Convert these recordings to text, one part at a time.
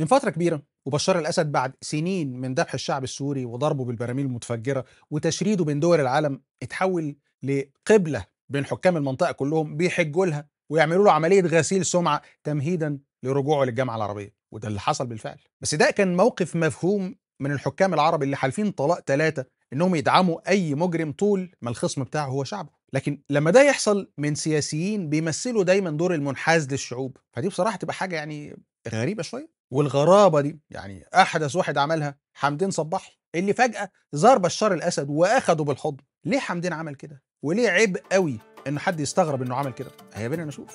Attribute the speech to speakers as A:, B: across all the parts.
A: من فترة كبيرة وبشار الأسد بعد سنين من ذبح الشعب السوري وضربه بالبراميل المتفجرة وتشريده بين دول العالم اتحول لقبلة بين حكام المنطقة كلهم بيحجوا لها ويعملوا له عملية غسيل سمعة تمهيدا لرجوعه للجامعة العربية وده اللي حصل بالفعل بس ده كان موقف مفهوم من الحكام العرب اللي حالفين طلاق ثلاثة انهم يدعموا اي مجرم طول ما الخصم بتاعه هو شعبه لكن لما ده يحصل من سياسيين بيمثلوا دايما دور المنحاز للشعوب فدي بصراحة تبقى حاجة يعني غريبة شوية والغرابه دي يعني احدث واحد عملها حمدين صباحي اللي فجاه زار بشار الاسد واخده بالحضن ليه حمدين عمل كده وليه عيب قوي ان حد يستغرب انه عمل كده هيا بينا نشوف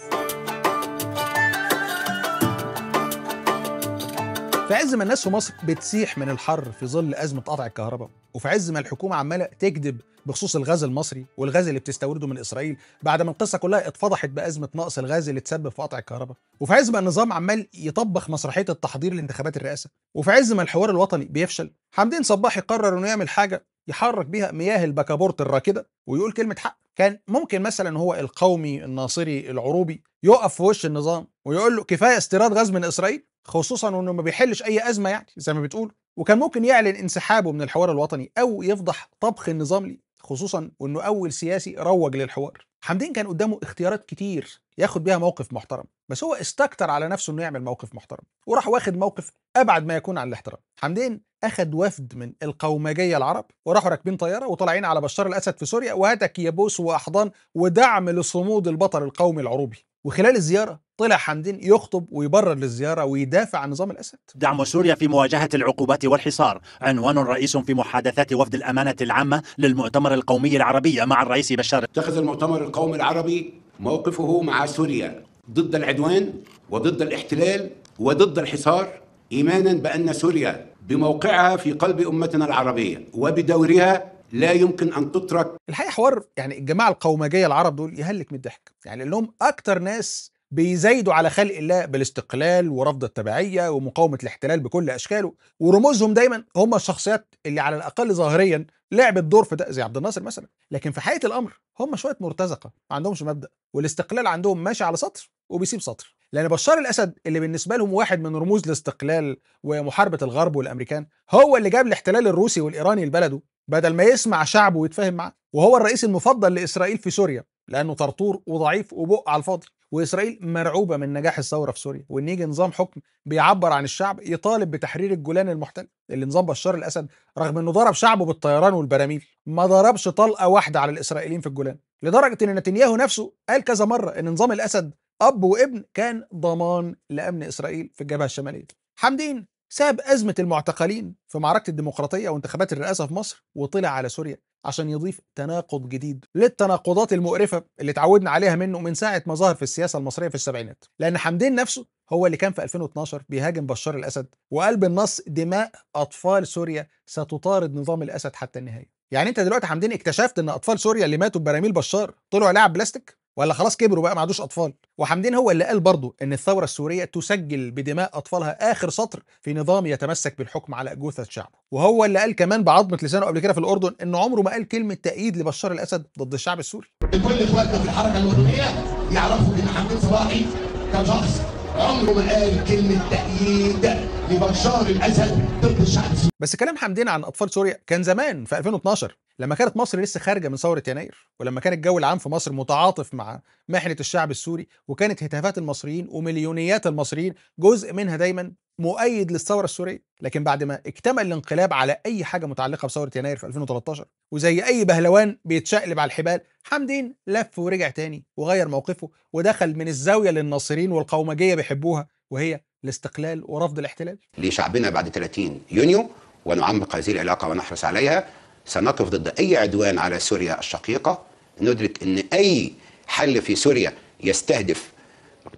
A: في عز ما الناس في مصر بتسيح من الحر في ظل ازمه قطع الكهرباء وفي عز ما الحكومه عماله تكذب بخصوص الغاز المصري والغاز اللي بتستورده من اسرائيل بعد ما القصه كلها اتفضحت بازمه نقص الغاز اللي تسبب في قطع الكهرباء وفي عز ما النظام عمال يطبخ مسرحيه التحضير لانتخابات الرئاسه وفي عز ما الحوار الوطني بيفشل حمدين صباحي قرر انه يعمل حاجه يحرك بيها مياه البكابورت الراكده ويقول كلمه حق كان ممكن مثلا هو القومي الناصري العروبي يقف في وش النظام ويقول له كفايه استيراد غاز من اسرائيل خصوصا انه ما بيحلش اي ازمه يعني زي ما بتقول وكان ممكن يعلن انسحابه من الحوار الوطني او يفضح طبخ النظام ليه خصوصا وانه اول سياسي روج للحوار حمدين كان قدامه اختيارات كتير ياخد بيها موقف محترم بس هو استكتر على نفسه انه يعمل موقف محترم وراح واخد موقف ابعد ما يكون عن الاحترام حمدين اخد وفد من القومجيه العرب وراحوا راكبين طياره وطالعين على بشار الاسد في سوريا وهتك يبوس واحضان ودعم لصمود البطل القومي العروبي وخلال الزياره طلع حمدين يخطب ويبرر للزيارة ويدافع عن نظام الأسد دعم سوريا في مواجهة العقوبات والحصار عنوان رئيس في محادثات وفد الأمانة العامة للمؤتمر القومي العربي مع الرئيس بشار اتخذ المؤتمر القومي العربي موقفه مع سوريا ضد العدوان وضد الاحتلال وضد الحصار إيمانا بأن سوريا بموقعها في قلب أمتنا العربية وبدورها لا يمكن ان تترك الحقيقه حوار يعني الجماعه القومجيه العرب دول يهلك من الضحك يعني لهم اكتر ناس بيزايدوا على خلق الله بالاستقلال ورفض التبعية ومقاومة الاحتلال بكل أشكاله ورموزهم دايما هم الشخصيات اللي على الأقل ظاهريا لعبت دور في ده زي عبد الناصر مثلا لكن في حقيقة الأمر هم شوية مرتزقة ما عندهمش مبدأ والاستقلال عندهم ماشي على سطر وبيسيب سطر لأن بشار الأسد اللي بالنسبة لهم واحد من رموز الاستقلال ومحاربة الغرب والأمريكان هو اللي جاب الاحتلال الروسي والإيراني لبلده بدل ما يسمع شعبه ويتفاهم معاه وهو الرئيس المفضل لإسرائيل في سوريا لانه طرطور وضعيف وبق على الفاضي واسرائيل مرعوبه من نجاح الثوره في سوريا وان يجي نظام حكم بيعبر عن الشعب يطالب بتحرير الجولان المحتل اللي نظام بشار الاسد رغم انه ضرب شعبه بالطيران والبراميل ما ضربش طلقه واحده على الاسرائيليين في الجولان لدرجه ان نتنياهو نفسه قال كذا مره ان نظام الاسد اب وابن كان ضمان لامن اسرائيل في الجبهه الشماليه حمدين ساب ازمه المعتقلين في معركه الديمقراطيه وانتخابات الرئاسه في مصر وطلع على سوريا عشان يضيف تناقض جديد للتناقضات المقرفه اللي اتعودنا عليها منه من ساعه ما ظهر في السياسه المصريه في السبعينات لان حمدين نفسه هو اللي كان في 2012 بيهاجم بشار الاسد وقال بالنص دماء اطفال سوريا ستطارد نظام الاسد حتى النهايه يعني انت دلوقتي حمدين اكتشفت ان اطفال سوريا اللي ماتوا ببراميل بشار طلعوا لاعب بلاستيك ولا خلاص كبروا بقى ما عادوش اطفال وحمدين هو اللي قال برضه ان الثوره السوريه تسجل بدماء اطفالها اخر سطر في نظام يتمسك بالحكم على جثث شعبه وهو اللي قال كمان بعظمه لسانه قبل كده في الاردن انه عمره ما قال كلمه تأييد لبشار الاسد ضد الشعب السوري كل اخواتنا في الحركه الاردنيه يعرفوا ان حمدين صباحي كشخص عمره ما قال كلمه تأييد ببشار الاسد ضد الشعب السوري بس كلام حمدين عن اطفال سوريا كان زمان في 2012 لما كانت مصر لسه خارجه من ثوره يناير ولما كان الجو العام في مصر متعاطف مع محنه الشعب السوري وكانت هتافات المصريين ومليونيات المصريين جزء منها دايما مؤيد للثوره السوريه لكن بعد ما اكتمل الانقلاب على اي حاجه متعلقه بثوره يناير في 2013 وزي اي بهلوان بيتشقلب على الحبال حمدين لف ورجع تاني وغير موقفه ودخل من الزاويه اللي الناصرين والقومجيه بيحبوها وهي الاستقلال ورفض الاحتلال لشعبنا بعد 30 يونيو ونعمق هذه العلاقة ونحرص عليها سنقف ضد أي عدوان على سوريا الشقيقة ندرك أن أي حل في سوريا يستهدف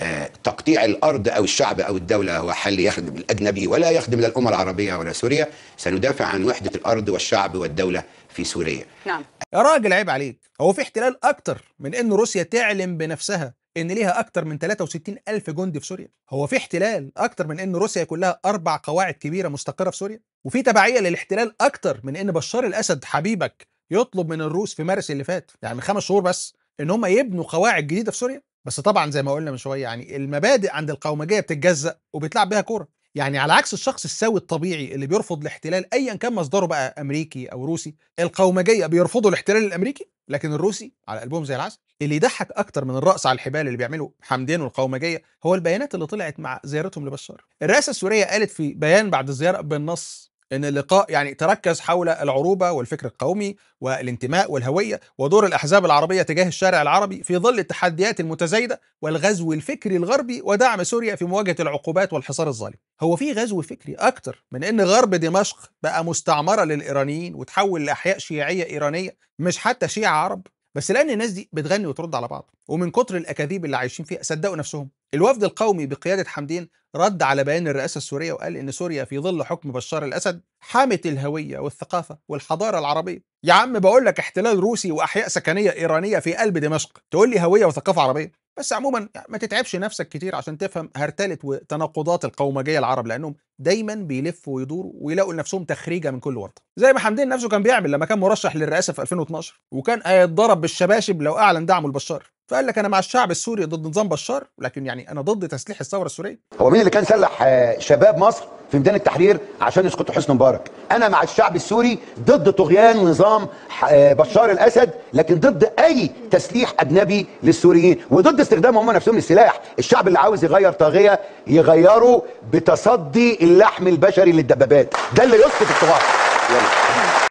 A: آه، تقطيع الارض او الشعب او الدوله هو حل يخدم الاجنبي ولا يخدم لا الامه العربيه ولا سوريا سندافع عن وحده الارض والشعب والدوله في سوريا نعم يا راجل عيب عليك هو في احتلال اكتر من ان روسيا تعلم بنفسها ان ليها اكتر من 63 الف جندي في سوريا هو في احتلال اكتر من ان روسيا كلها اربع قواعد كبيره مستقره في سوريا وفي تبعيه للاحتلال اكتر من ان بشار الاسد حبيبك يطلب من الروس في مارس اللي فات يعني من خمس شهور بس ان هم يبنوا قواعد جديده في سوريا بس طبعا زي ما قلنا من شويه يعني المبادئ عند القومجيه بتتجزأ وبيتلعب بيها كوره يعني على عكس الشخص السوي الطبيعي اللي بيرفض الاحتلال ايا كان مصدره بقى امريكي او روسي القومجيه بيرفضوا الاحتلال الامريكي لكن الروسي على قلبهم زي العسل اللي يضحك اكتر من الرقص على الحبال اللي بيعمله حمدين والقومجيه هو البيانات اللي طلعت مع زيارتهم لبشار الرئاسه السوريه قالت في بيان بعد الزياره بالنص ان اللقاء يعني تركز حول العروبه والفكر القومي والانتماء والهويه ودور الاحزاب العربيه تجاه الشارع العربي في ظل التحديات المتزايده والغزو الفكري الغربي ودعم سوريا في مواجهه العقوبات والحصار الظالم. هو في غزو فكري اكتر من ان غرب دمشق بقى مستعمره للايرانيين وتحول لاحياء شيعيه ايرانيه مش حتى شيعه عرب بس لان الناس دي بتغني وترد على بعض ومن كتر الاكاذيب اللي عايشين فيها صدقوا نفسهم الوفد القومي بقياده حمدين رد على بيان الرئاسه السوريه وقال ان سوريا في ظل حكم بشار الاسد حامت الهويه والثقافه والحضاره العربيه يا عم بقول لك احتلال روسي واحياء سكنيه ايرانيه في قلب دمشق تقول لي هويه وثقافه عربيه بس عموما يعني ما تتعبش نفسك كتير عشان تفهم هرتله وتناقضات القومجيه العرب لانهم دايما بيلفوا ويدوروا ويلاقوا لنفسهم تخريجه من كل ورطه زي ما حمدين نفسه كان بيعمل لما كان مرشح للرئاسه في 2012 وكان هيتضرب بالشباشب لو اعلن دعمه لبشار فقال لك انا مع الشعب السوري ضد نظام بشار ولكن يعني انا ضد تسليح الثوره السوريه هو مين اللي كان سلح آه، شباب مصر في ميدان التحرير عشان يسقطوا حسني مبارك انا مع الشعب السوري ضد طغيان نظام آه، بشار الاسد لكن ضد اي تسليح اجنبي للسوريين وضد استخدامهم هم نفسهم للسلاح الشعب اللي عاوز يغير طاغيه يغيره بتصدي اللحم البشري للدبابات ده اللي يسقط الطغاه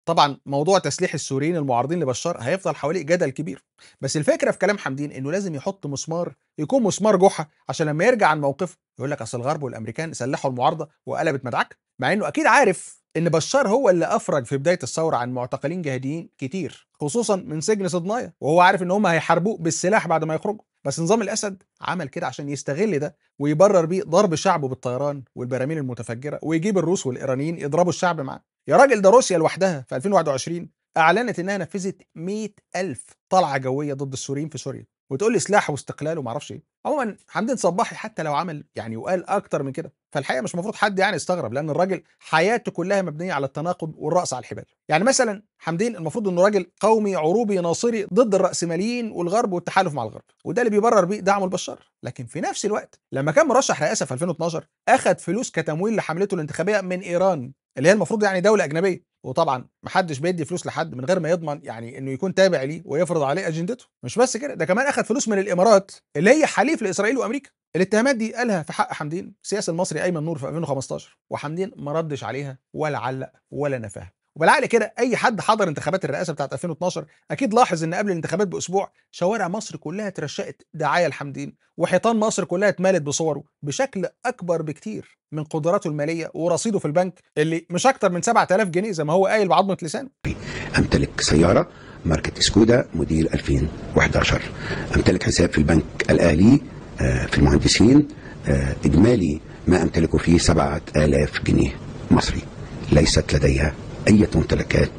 A: طبعا موضوع تسليح السوريين المعارضين لبشار هيفضل حواليه جدل كبير بس الفكره في كلام حمدين انه لازم يحط مسمار يكون مسمار جحا عشان لما يرجع عن موقفه يقول لك اصل الغرب والامريكان سلحوا المعارضه وقلبت مدعك مع انه اكيد عارف ان بشار هو اللي افرج في بدايه الثوره عن معتقلين جهاديين كتير خصوصا من سجن صدنايا وهو عارف ان هم هيحاربوه بالسلاح بعد ما يخرجوا بس نظام الاسد عمل كده عشان يستغل ده ويبرر بيه ضرب شعبه بالطيران والبراميل المتفجره ويجيب الروس والايرانيين يضربوا الشعب معاه يا راجل ده روسيا لوحدها في 2021 اعلنت انها نفذت 100000 طلعه جويه ضد السوريين في سوريا وتقول لي سلاح واستقلال وما اعرفش ايه عموما حمدين صباحي حتى لو عمل يعني وقال اكتر من كده فالحقيقه مش المفروض حد يعني يستغرب لان الراجل حياته كلها مبنيه على التناقض والراس على الحبال يعني مثلا حمدين المفروض انه راجل قومي عروبي ناصري ضد الراسماليين والغرب والتحالف مع الغرب وده اللي بيبرر بيه دعمه لبشار لكن في نفس الوقت لما كان مرشح رئاسه في 2012 اخذ فلوس كتمويل لحملته الانتخابيه من ايران اللي هي المفروض يعني دوله اجنبيه وطبعا محدش بيدي فلوس لحد من غير ما يضمن يعني انه يكون تابع ليه ويفرض عليه اجندته مش بس كده ده كمان اخذ فلوس من الامارات اللي هي حليف لاسرائيل وامريكا الاتهامات دي قالها في حق حمدين السياسي المصري ايمن نور في 2015 وحمدين ما ردش عليها ولا علق ولا نفاها وبالعقل كده اي حد حضر انتخابات الرئاسه بتاعت 2012 اكيد لاحظ ان قبل الانتخابات باسبوع شوارع مصر كلها اترشقت دعايه الحمدين وحيطان مصر كلها اتمالت بصوره بشكل اكبر بكتير من قدراته الماليه ورصيده في البنك اللي مش اكتر من 7000 جنيه زي ما هو قايل بعضمه لسانه امتلك سياره ماركه سكودا موديل 2011 امتلك حساب في البنك الاهلي آه، في المهندسين آه، اجمالي ما امتلكه فيه 7000 جنيه مصري ليست لديها أي ممتلكات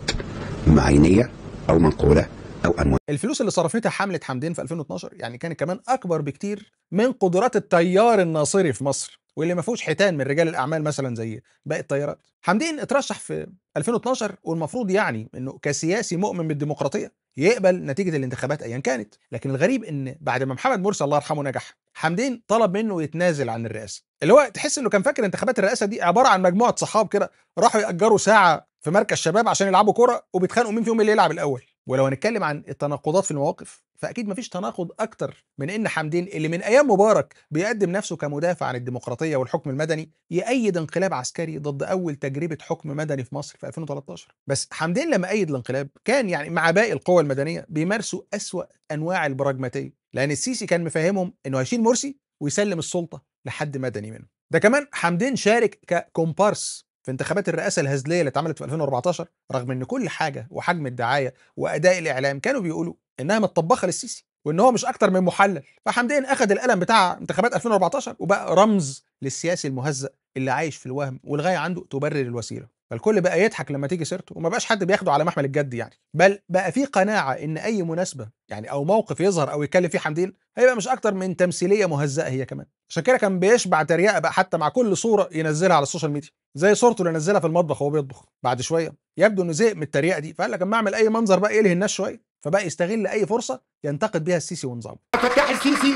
A: معينية أو منقولة أو أموال الفلوس اللي صرفتها حملة حمدين في 2012 يعني كانت كمان أكبر بكتير من قدرات التيار الناصري في مصر واللي ما فيهوش حيتان من رجال الأعمال مثلا زي باقي التيارات حمدين اترشح في 2012 والمفروض يعني انه كسياسي مؤمن بالديمقراطيه يقبل نتيجه الانتخابات ايا كانت لكن الغريب ان بعد ما محمد مرسي الله يرحمه نجح حمدين طلب منه يتنازل عن الرئاسه اللي هو تحس انه كان فاكر انتخابات الرئاسه دي عباره عن مجموعه صحاب كده راحوا ياجروا ساعه في مركز شباب عشان يلعبوا كرة وبيتخانقوا مين فيهم اللي يلعب الأول ولو هنتكلم عن التناقضات في المواقف فأكيد مفيش تناقض أكتر من إن حمدين اللي من أيام مبارك بيقدم نفسه كمدافع عن الديمقراطية والحكم المدني يأيد انقلاب عسكري ضد أول تجربة حكم مدني في مصر في 2013 بس حمدين لما أيد الانقلاب كان يعني مع باقي القوى المدنية بيمارسوا أسوأ أنواع البراجماتية لأن السيسي كان مفهمهم إنه هيشيل مرسي ويسلم السلطة لحد مدني منه ده كمان حمدين شارك ككومبارس في انتخابات الرئاسه الهزليه اللي اتعملت في 2014 رغم ان كل حاجه وحجم الدعايه واداء الاعلام كانوا بيقولوا انها متطبخه للسيسي وان هو مش اكتر من محلل فحمدين اخذ القلم بتاع انتخابات 2014 وبقى رمز للسياسي المهزأ اللي عايش في الوهم والغايه عنده تبرر الوسيله فالكل بقى يضحك لما تيجي سيرته وما بقاش حد بياخده على محمل الجد يعني بل بقى في قناعه ان اي مناسبه يعني او موقف يظهر او يتكلم فيه حمدين هيبقى مش اكتر من تمثيليه مهزأه هي كمان عشان كده كان بيشبع تريقه بقى حتى مع كل صوره ينزلها على السوشيال ميديا زي صورته اللي نزلها في المطبخ وهو بيطبخ بعد شويه يبدو انه زهق من التريقه دي فقال لك اما اعمل اي منظر بقى يلهي الناس شويه فبقى يستغل اي فرصه ينتقد بيها السيسي ونظامه الفتاح السيسي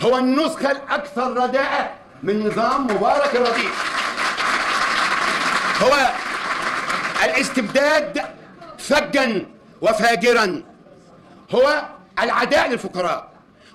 A: هو النسخه الاكثر رداءه من نظام مبارك الرديف هو الاستبداد فجا وفاجرا هو العداء للفقراء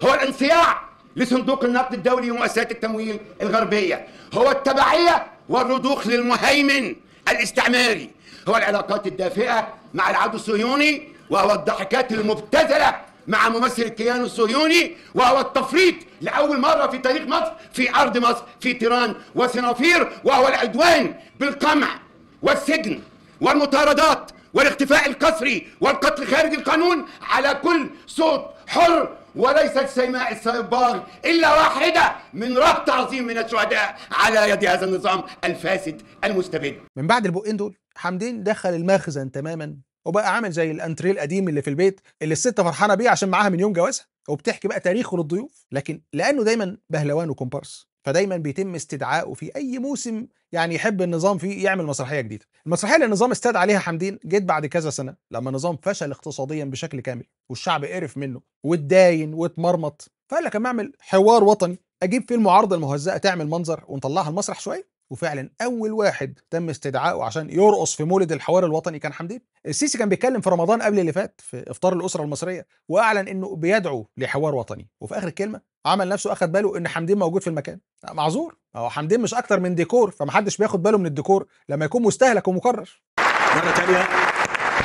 A: هو الانصياع لصندوق النقد الدولي ومؤسسات التمويل الغربية هو التبعية والرضوخ للمهيمن الاستعماري هو العلاقات الدافئة مع العدو الصهيوني وهو الضحكات المبتذلة مع ممثل الكيان الصهيوني وهو التفريط لأول مرة في تاريخ مصر في أرض مصر في تيران وسنافير وهو العدوان بالقمع والسجن والمطاردات والاختفاء القسري والقتل خارج القانون على كل صوت حر وليست سيماء السيبار إلا واحدة من ربط عظيم من الشهداء على يد هذا النظام الفاسد المستبد من بعد البقين دول حمدين دخل المخزن تماما وبقى عامل زي الانتريه القديم اللي في البيت اللي الست فرحانه بيه عشان معاها مليون جوازها وبتحكي بقى تاريخه للضيوف لكن لانه دايما بهلوان وكومبارس فدايما بيتم استدعائه في اي موسم يعني يحب النظام فيه يعمل مسرحيه جديده المسرحيه اللي النظام استدعى عليها حمدين جت بعد كذا سنه لما النظام فشل اقتصاديا بشكل كامل والشعب قرف منه واتداين واتمرمط فقال لك اما اعمل حوار وطني اجيب فيه المعارضه المهزأه تعمل منظر ونطلعها المسرح شويه وفعلا اول واحد تم استدعائه عشان يرقص في مولد الحوار الوطني كان حمدين السيسي كان بيتكلم في رمضان قبل اللي فات في افطار الاسره المصريه واعلن انه بيدعو لحوار وطني وفي اخر الكلمه عمل نفسه اخد باله ان حمدين موجود في المكان معذور هو حمدين مش اكتر من ديكور فمحدش بياخد باله من الديكور لما يكون مستهلك ومكرر مره ثانيه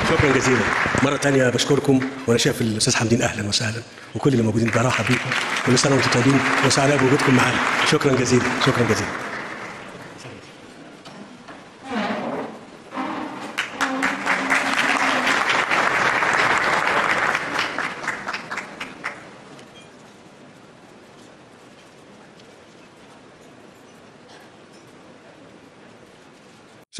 A: شكرا جزيلا مرة ثانية بشكركم وأنا شايف الأستاذ حمدين أهلا وسهلا وكل اللي موجودين براحة بيكم كل سنة وأنتم طيبين وسعداء بوجودكم معانا شكرا جزيلا شكرا جزيلا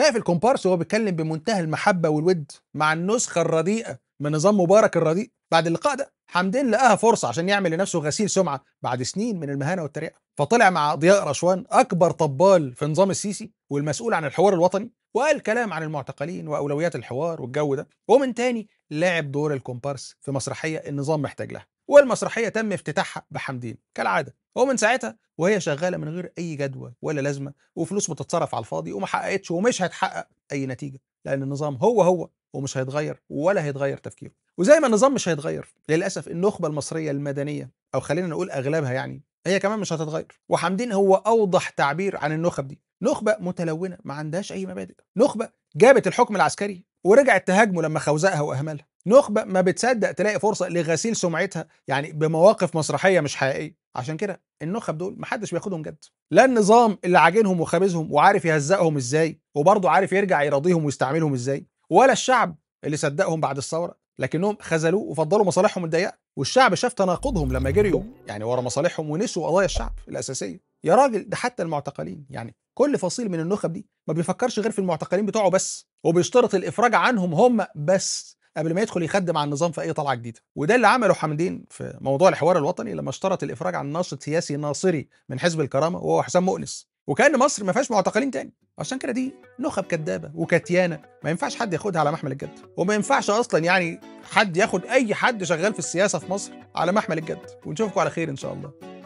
A: الحقيقه في الكومبارس هو بيتكلم بمنتهى المحبه والود مع النسخه الرديئه من نظام مبارك الرديء بعد اللقاء ده حمدين لقاها فرصه عشان يعمل لنفسه غسيل سمعه بعد سنين من المهانه والتريقه فطلع مع ضياء رشوان اكبر طبال في نظام السيسي والمسؤول عن الحوار الوطني وقال كلام عن المعتقلين واولويات الحوار والجو ده ومن تاني لعب دور الكومبارس في مسرحيه النظام محتاج لها والمسرحية تم افتتاحها بحمدين كالعادة ومن ساعتها وهي شغالة من غير أي جدوى ولا لازمة وفلوس بتتصرف على الفاضي وما حققتش ومش هتحقق أي نتيجة لأن النظام هو هو ومش هيتغير ولا هيتغير تفكيره وزي ما النظام مش هيتغير للأسف النخبة المصرية المدنية أو خلينا نقول أغلبها يعني هي كمان مش هتتغير وحمدين هو أوضح تعبير عن النخب دي نخبة متلونة ما عندهاش أي مبادئ نخبة جابت الحكم العسكري ورجعت تهاجمه لما خوزقها وأهملها نخبة ما بتصدق تلاقي فرصة لغسيل سمعتها يعني بمواقف مسرحية مش حقيقية عشان كده النخب دول محدش بياخدهم جد لا النظام اللي عاجنهم وخابزهم وعارف يهزقهم ازاي وبرضه عارف يرجع يراضيهم ويستعملهم ازاي ولا الشعب اللي صدقهم بعد الثورة لكنهم خذلوه وفضلوا مصالحهم الضيقة والشعب شاف تناقضهم لما جريوا يعني ورا مصالحهم ونسوا قضايا الشعب الأساسية يا راجل ده حتى المعتقلين يعني كل فصيل من النخب دي ما بيفكرش غير في المعتقلين بتوعه بس وبيشترط الإفراج عنهم هم بس قبل ما يدخل يخدم على النظام في اي طلعه جديده وده اللي عمله حمدين في موضوع الحوار الوطني لما اشترط الافراج عن ناشط سياسي ناصري من حزب الكرامه وهو حسام مؤنس وكان مصر ما فيهاش معتقلين تاني عشان كده دي نخب كدابه وكتيانه ما ينفعش حد ياخدها على محمل الجد وما ينفعش اصلا يعني حد ياخد اي حد شغال في السياسه في مصر على محمل الجد ونشوفكم على خير ان شاء الله